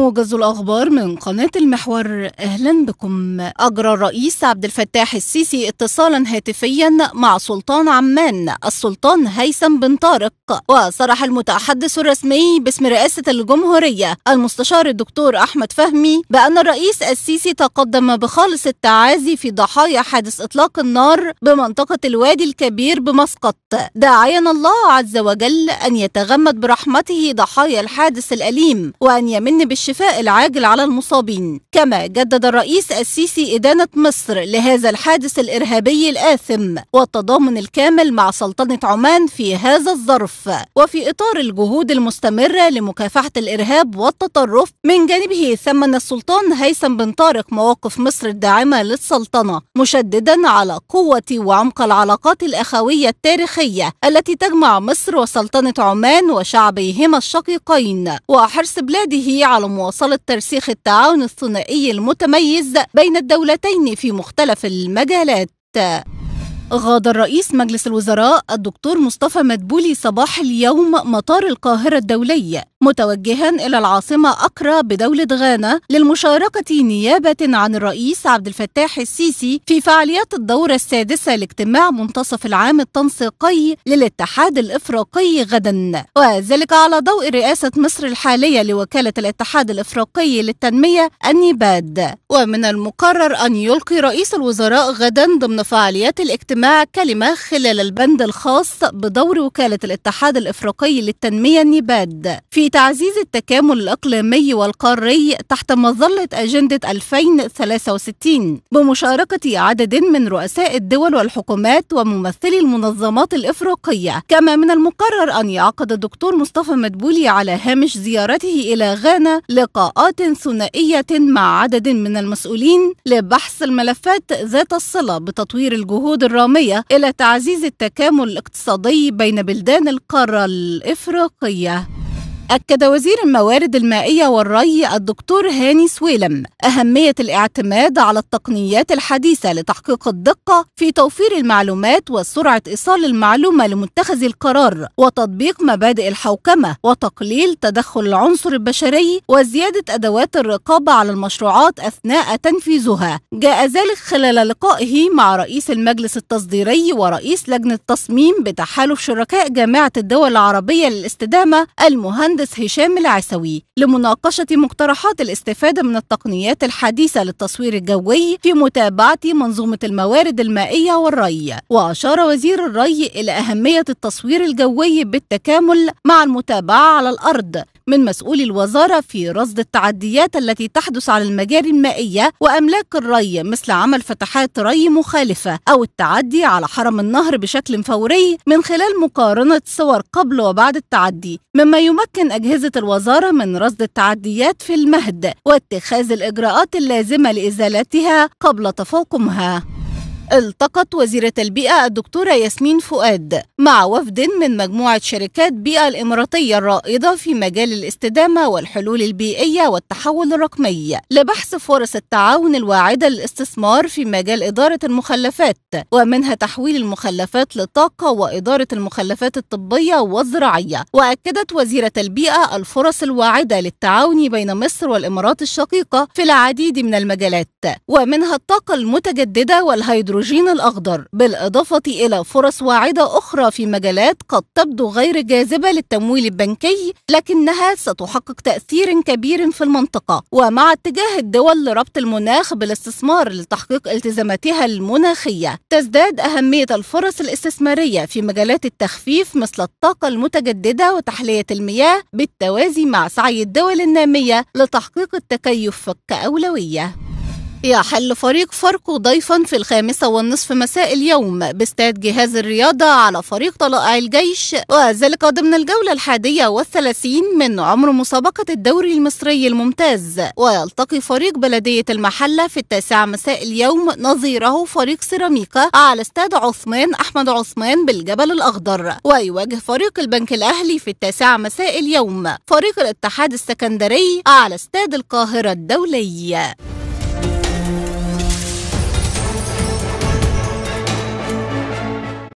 موجز الأخبار من قناة المحور أهلا بكم أجرى الرئيس عبد الفتاح السيسي اتصالا هاتفيا مع سلطان عمان السلطان هيثم بن طارق وصرح المتحدث الرسمي باسم رئاسة الجمهورية المستشار الدكتور أحمد فهمي بأن الرئيس السيسي تقدم بخالص التعازي في ضحايا حادث إطلاق النار بمنطقة الوادي الكبير بمسقط داعيا الله عز وجل أن يتغمد برحمته ضحايا الحادث الأليم وأن يمن بالشفاء الشفاء العاجل على المصابين كما جدد الرئيس السيسي إدانة مصر لهذا الحادث الإرهابي الآثم والتضامن الكامل مع سلطنة عمان في هذا الظرف وفي إطار الجهود المستمرة لمكافحة الإرهاب والتطرف من جانبه ثمن السلطان هيثم بن طارق مواقف مصر الداعمة للسلطنة مشددا على قوة وعمق العلاقات الأخوية التاريخية التي تجمع مصر وسلطنة عمان وشعبيهما الشقيقين وحرص بلاده على ومواصلة ترسيخ التعاون الثنائي المتميز بين الدولتين في مختلف المجالات غادر رئيس مجلس الوزراء الدكتور مصطفى مدبولي صباح اليوم مطار القاهرة الدولي متوجها إلى العاصمة أقرى بدولة غانا للمشاركة نيابة عن الرئيس عبد الفتاح السيسي في فعاليات الدورة السادسة لاجتماع منتصف العام التنسيقي للاتحاد الإفريقي غدا وذلك على ضوء رئاسة مصر الحالية لوكالة الاتحاد الإفريقي للتنمية النيباد ومن المقرر أن يلقي رئيس الوزراء غدا ضمن فعاليات الاجتماع كلمة خلال البند الخاص بدور وكالة الاتحاد الإفريقي للتنمية النيباد في لتعزيز التكامل الإقليمي والقاري تحت مظلة أجندة 2063 بمشاركة عدد من رؤساء الدول والحكومات وممثلي المنظمات الإفريقية كما من المقرر أن يعقد الدكتور مصطفى مدبولي على هامش زيارته إلى غانا لقاءات ثنائية مع عدد من المسؤولين لبحث الملفات ذات الصلة بتطوير الجهود الرامية إلى تعزيز التكامل الاقتصادي بين بلدان القارة الإفريقية أكد وزير الموارد المائية والري الدكتور هاني سويلم أهمية الاعتماد على التقنيات الحديثة لتحقيق الدقة في توفير المعلومات وسرعة إيصال المعلومة لمتخذي القرار وتطبيق مبادئ الحوكمة وتقليل تدخل العنصر البشري وزيادة أدوات الرقابة على المشروعات أثناء تنفيذها جاء ذلك خلال لقائه مع رئيس المجلس التصديري ورئيس لجنة التصميم بتحالف شركاء جامعة الدول العربية للاستدامة المهندس المهندس هشام العسوي لمناقشة مقترحات الاستفادة من التقنيات الحديثة للتصوير الجوي في متابعة منظومة الموارد المائية والري وأشار وزير الري إلى أهمية التصوير الجوي بالتكامل مع المتابعة على الأرض من مسؤولي الوزارة في رصد التعديات التي تحدث على المجاري المائية وأملاك الري مثل عمل فتحات ري مخالفة أو التعدي على حرم النهر بشكل فوري من خلال مقارنة صور قبل وبعد التعدي مما يمكن أجهزة الوزارة من رصد التعديات في المهد واتخاذ الإجراءات اللازمة لإزالتها قبل تفاقمها التقت وزيرة البيئة الدكتورة ياسمين فؤاد مع وفد من مجموعة شركات بيئة الإماراتية الرائدة في مجال الاستدامة والحلول البيئية والتحول الرقمي لبحث فرص التعاون الواعدة للاستثمار في مجال إدارة المخلفات ومنها تحويل المخلفات للطاقة وإدارة المخلفات الطبية والزراعية وأكدت وزيرة البيئة الفرص الواعدة للتعاون بين مصر والإمارات الشقيقة في العديد من المجالات ومنها الطاقة المتجددة والهيدروجين الهيدروجين الأخضر بالإضافة إلى فرص واعدة أخرى في مجالات قد تبدو غير جاذبة للتمويل البنكي لكنها ستحقق تأثير كبير في المنطقة ومع اتجاه الدول لربط المناخ بالاستثمار لتحقيق التزاماتها المناخية تزداد أهمية الفرص الاستثمارية في مجالات التخفيف مثل الطاقة المتجددة وتحلية المياه بالتوازي مع سعي الدول النامية لتحقيق التكيف كأولوية يحل فريق فاركو ضيفا في الخامسة والنصف مساء اليوم باستاد جهاز الرياضة على فريق طلائع الجيش وذلك ضمن الجولة الحادية والثلاثين من عمر مسابقة الدوري المصري الممتاز ويلتقي فريق بلدية المحلة في التاسعة مساء اليوم نظيره فريق سيراميكا على استاد عثمان أحمد عثمان بالجبل الأخضر ويواجه فريق البنك الأهلي في التاسعة مساء اليوم فريق الاتحاد السكندري على استاد القاهرة الدولي